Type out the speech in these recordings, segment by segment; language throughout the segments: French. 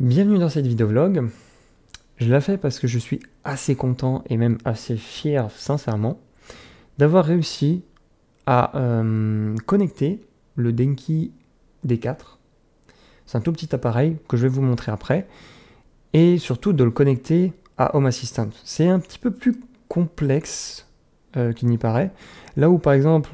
Bienvenue dans cette vidéo vlog, Je la fais parce que je suis assez content et même assez fier, sincèrement, d'avoir réussi à euh, connecter le Denki D4. C'est un tout petit appareil que je vais vous montrer après. Et surtout de le connecter à Home Assistant. C'est un petit peu plus complexe euh, qu'il n'y paraît. Là où par exemple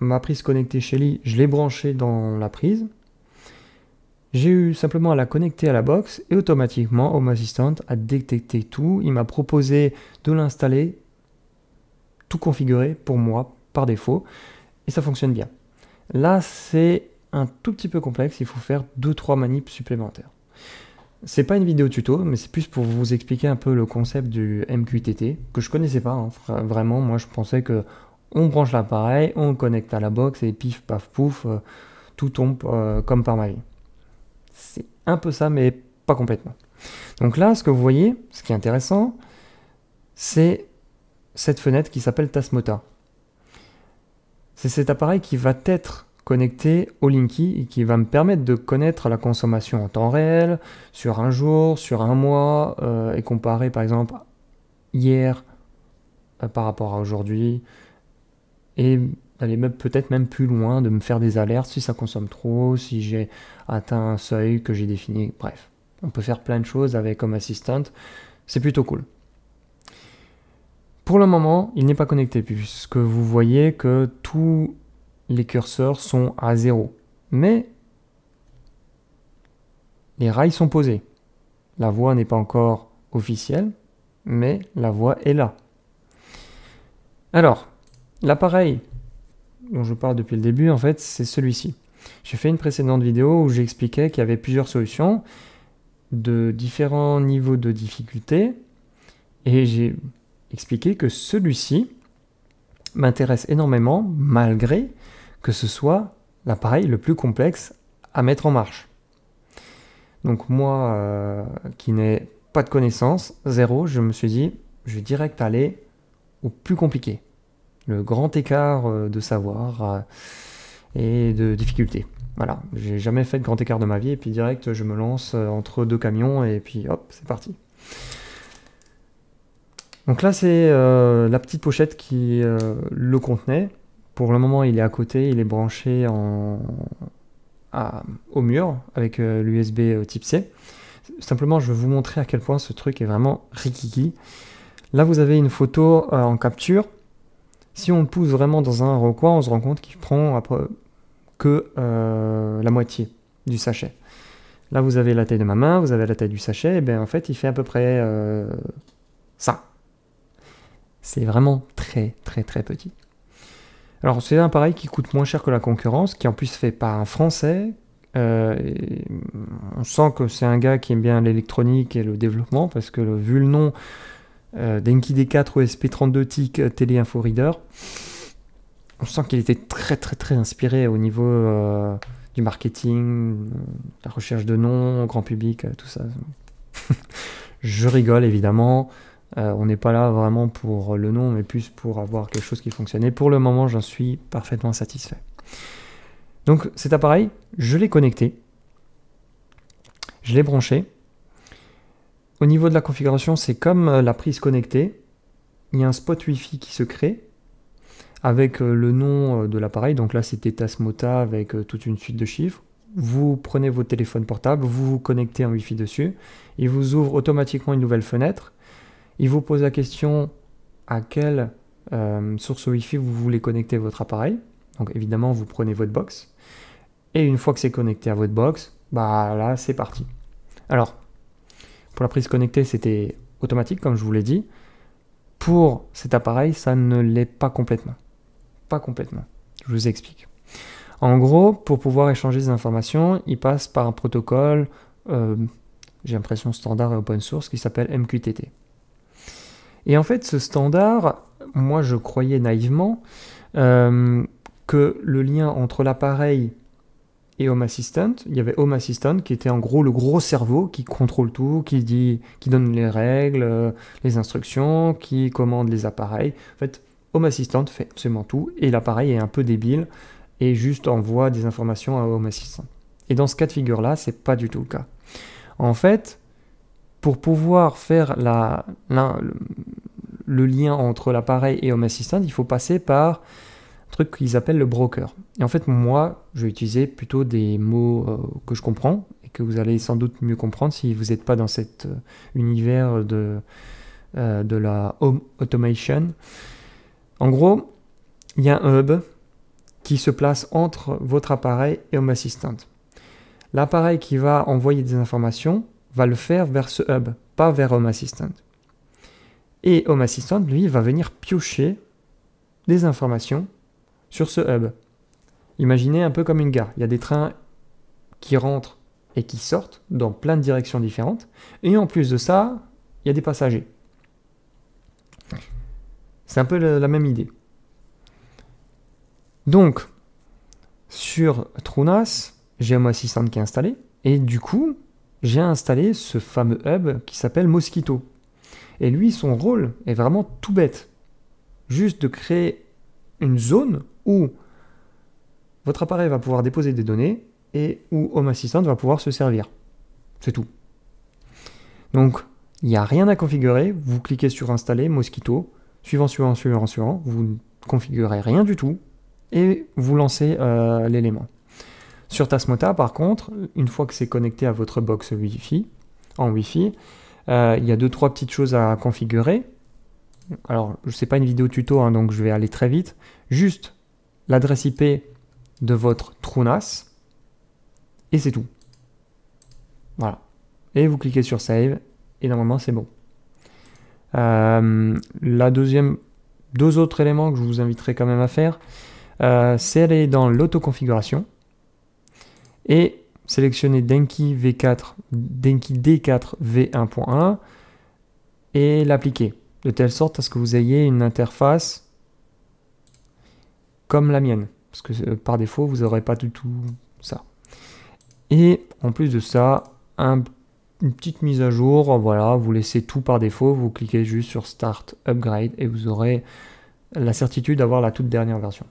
ma prise connectée Shelly, je l'ai branchée dans la prise j'ai eu simplement à la connecter à la box et automatiquement Home Assistant a détecté tout. Il m'a proposé de l'installer, tout configuré pour moi par défaut et ça fonctionne bien. Là, c'est un tout petit peu complexe, il faut faire 2-3 manips supplémentaires. C'est pas une vidéo tuto, mais c'est plus pour vous expliquer un peu le concept du MQTT que je connaissais pas hein. vraiment. Moi, je pensais que on branche l'appareil, on connecte à la box et pif paf pouf, euh, tout tombe euh, comme par magie. C'est un peu ça, mais pas complètement. Donc là, ce que vous voyez, ce qui est intéressant, c'est cette fenêtre qui s'appelle Tasmota. C'est cet appareil qui va être connecté au Linky et qui va me permettre de connaître la consommation en temps réel, sur un jour, sur un mois, euh, et comparer par exemple hier euh, par rapport à aujourd'hui, et d'aller peut-être même plus loin, de me faire des alertes si ça consomme trop, si j'ai atteint un seuil que j'ai défini. Bref, on peut faire plein de choses avec comme assistant. C'est plutôt cool. Pour le moment, il n'est pas connecté puisque vous voyez que tous les curseurs sont à zéro. Mais les rails sont posés. La voix n'est pas encore officielle, mais la voix est là. Alors, l'appareil dont je parle depuis le début, en fait, c'est celui-ci. J'ai fait une précédente vidéo où j'expliquais qu'il y avait plusieurs solutions de différents niveaux de difficulté et j'ai expliqué que celui-ci m'intéresse énormément malgré que ce soit l'appareil le plus complexe à mettre en marche. Donc moi euh, qui n'ai pas de connaissances, zéro, je me suis dit je vais direct aller au plus compliqué le grand écart euh, de savoir euh, et de difficulté. Voilà, j'ai jamais fait de grand écart de ma vie et puis direct je me lance euh, entre deux camions et puis hop, c'est parti. Donc là c'est la petite pochette qui le contenait. Pour le moment il est à côté, il est branché en... au mur avec l'USB type C. Simplement je vais vous montrer à quel point ce truc est vraiment rikiki. Là vous avez une photo en capture si on le pousse vraiment dans un recoin, on se rend compte qu'il prend que euh, la moitié du sachet. Là, vous avez la taille de ma main, vous avez la taille du sachet, et bien en fait, il fait à peu près euh, ça. C'est vraiment très très très petit. Alors c'est un appareil qui coûte moins cher que la concurrence, qui en plus fait par un Français. Euh, on sent que c'est un gars qui aime bien l'électronique et le développement, parce que vu le nom, euh, Denki D4 OSP32 TIC euh, info Reader. On sent qu'il était très très très inspiré au niveau euh, du marketing, la recherche de noms, grand public, tout ça. Je rigole évidemment. on n'est pas là vraiment pour le nom, mais plus pour avoir quelque chose qui fonctionne. Et pour le moment, j'en suis parfaitement satisfait. Donc cet appareil, je l'ai connecté, je l'ai branché, au niveau de la configuration, c'est comme euh, la prise connectée. Il y a un spot Wi-Fi qui se crée avec euh, le nom euh, de l'appareil. Donc là, c'était Tasmota avec toute une suite de chiffres. Vous prenez votre téléphone portable, vous vous connectez en Wi-Fi dessus. Il vous ouvre automatiquement une nouvelle fenêtre. Il vous pose la question à quelle source Wi-Fi vous voulez connecter votre appareil. Donc évidemment, vous prenez votre box. Et une fois que c'est connecté à votre box, bah là, c'est parti. Alors, pour la prise connectée, c'était automatique, comme je vous l'ai dit. Pour cet appareil, ça ne l'est pas complètement. Pas complètement. Je vous explique. En gros, pour pouvoir échanger des informations, il passe par un protocole, euh, j'ai l'impression standard et open source, qui s'appelle MQTT. Et en fait, ce standard, moi je croyais naïvement euh, que le lien entre l'appareil Home Assistant. Il y avait Home Assistant qui était en gros le gros cerveau qui contrôle tout, qui dit, qui donne les règles, euh, les instructions, qui commande les appareils. En fait, Home Assistant fait absolument tout et l'appareil est un peu débile et juste envoie des informations à Home Assistant. Et dans ce cas de figure-là, c'est pas du tout le cas. En fait, pour pouvoir faire la, le lien entre l'appareil et Home Assistant, il faut passer par truc qu'ils appellent le broker. Et en fait, moi, je vais utiliser plutôt des mots euh, que je comprends et que vous allez sans doute mieux comprendre si vous n'êtes pas dans cet euh, univers de, euh, de la home automation. En gros, il y a un hub qui se place entre votre appareil et Home Assistant. L'appareil qui va envoyer des informations va le faire vers ce hub, pas vers Home Assistant. Et Home Assistant, lui, va venir piocher des informations sur ce hub. Imaginez un peu comme une gare. Il y a des trains qui rentrent et qui sortent dans plein de directions différentes. Et en plus de ça, il y a des passagers. C'est un peu la même idée. Donc, sur Trunas, j'ai un assistant qui est installé. Et du coup, j'ai installé ce fameux hub qui s'appelle Mosquito. Et lui, son rôle est vraiment tout bête. Juste de créer une zone où votre appareil va pouvoir déposer des données et où Home Assistant va pouvoir se servir. C'est tout. Donc, il n'y a rien à configurer, vous cliquez sur installer, Mosquito, suivant, suivant, suivant, suivant, vous ne configurez rien du tout et vous lancez euh, l'élément. Sur Tasmota, par contre, une fois que c'est connecté à votre box Wi-Fi, en Wi-Fi, euh, il y a deux, trois petites choses à configurer. Alors, je sais pas une vidéo tuto, hein, donc je vais aller très vite. Juste l'adresse IP de votre Trunas, et c'est tout. Voilà. Et vous cliquez sur Save, et normalement c'est bon. Euh, la deuxième, deux autres éléments que je vous inviterai quand même à faire, euh, c'est aller dans l'autoconfiguration et sélectionner Denki V4, Denki D4 V1.1 et l'appliquer de telle sorte à ce que vous ayez une interface comme la mienne. Parce que euh, par défaut, vous n'aurez pas du tout ça. Et en plus de ça, une petite mise à jour. Voilà, vous laissez tout par défaut. Vous cliquez juste sur Start Upgrade et vous aurez la certitude d'avoir la toute dernière version.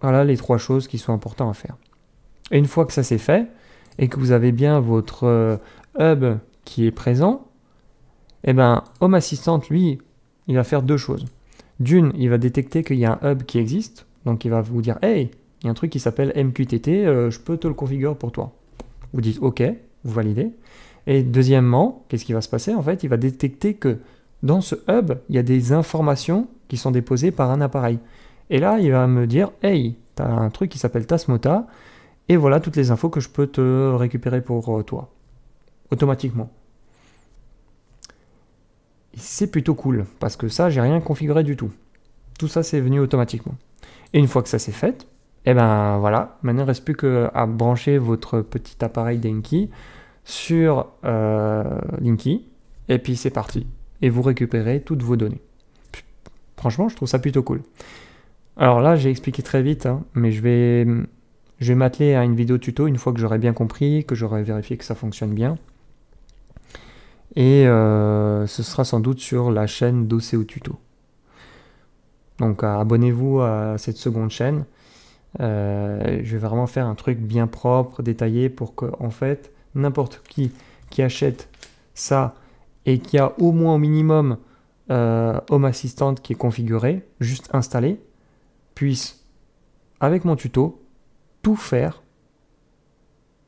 Voilà les trois choses qui sont importantes à faire. Et une fois que ça c'est fait et que vous avez bien votre euh, hub qui est présent, eh ben Home Assistant, lui, il va faire deux choses. D'une, il va détecter qu'il y a un hub qui existe, donc il va vous dire Hey, il y a un truc qui s'appelle MQTT, euh, je peux te le configurer pour toi. Vous dites OK, vous validez. Et deuxièmement, qu'est-ce qui va se passer En fait, il va détecter que dans ce hub, il y a des informations qui sont déposées par un appareil. Et là, il va me dire Hey, tu as un truc qui s'appelle Tasmota, et voilà toutes les infos que je peux te récupérer pour euh, toi, automatiquement c'est plutôt cool, parce que ça, j'ai rien configuré du tout. Tout ça, c'est venu automatiquement. Et une fois que ça s'est fait, et eh ben voilà, maintenant il ne reste plus qu'à brancher votre petit appareil Denki sur euh, Linky, et puis c'est parti. Et vous récupérez toutes vos données. Franchement, je trouve ça plutôt cool. Alors là, j'ai expliqué très vite, hein, mais je vais, je vais m'atteler à une vidéo tuto une fois que j'aurai bien compris, que j'aurai vérifié que ça fonctionne bien. Et euh, ce sera sans doute sur la chaîne d'OCO Tuto. Donc euh, abonnez-vous à cette seconde chaîne. Euh, je vais vraiment faire un truc bien propre, détaillé, pour que en fait n'importe qui qui achète ça et qui a au moins au minimum Home Assistant qui est configuré, juste installé, puisse avec mon tuto tout faire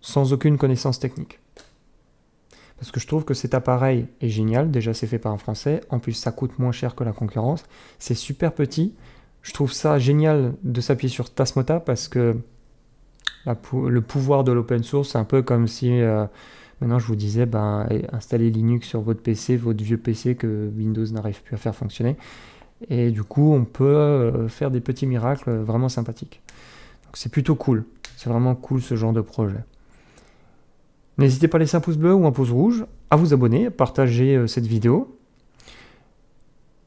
sans aucune connaissance technique parce que je trouve que cet appareil est génial, déjà c'est fait par un Français, en plus ça coûte moins cher que la concurrence, c'est super petit, je trouve ça génial de s'appuyer sur Tasmota parce que le pouvoir de l'open source, c'est un peu comme si euh, maintenant je vous disais, ben, eh, installez Linux sur votre PC, votre vieux PC que Windows n'arrive plus à faire fonctionner, et du coup on peut euh, faire des petits miracles vraiment sympathiques. c'est plutôt cool, c'est vraiment cool ce genre de projet. N'hésitez pas à laisser un pouce bleu ou un pouce rouge, à vous abonner, à partager euh, cette vidéo.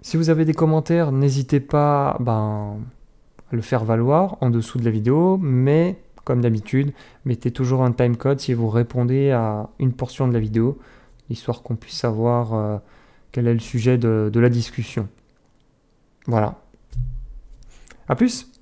Si vous avez des commentaires, n'hésitez pas ben, à le faire valoir en dessous de la vidéo, mais comme d'habitude, mettez toujours un timecode si vous répondez à une portion de la vidéo, histoire qu'on puisse savoir euh, quel est le sujet de, de la discussion. Voilà. A plus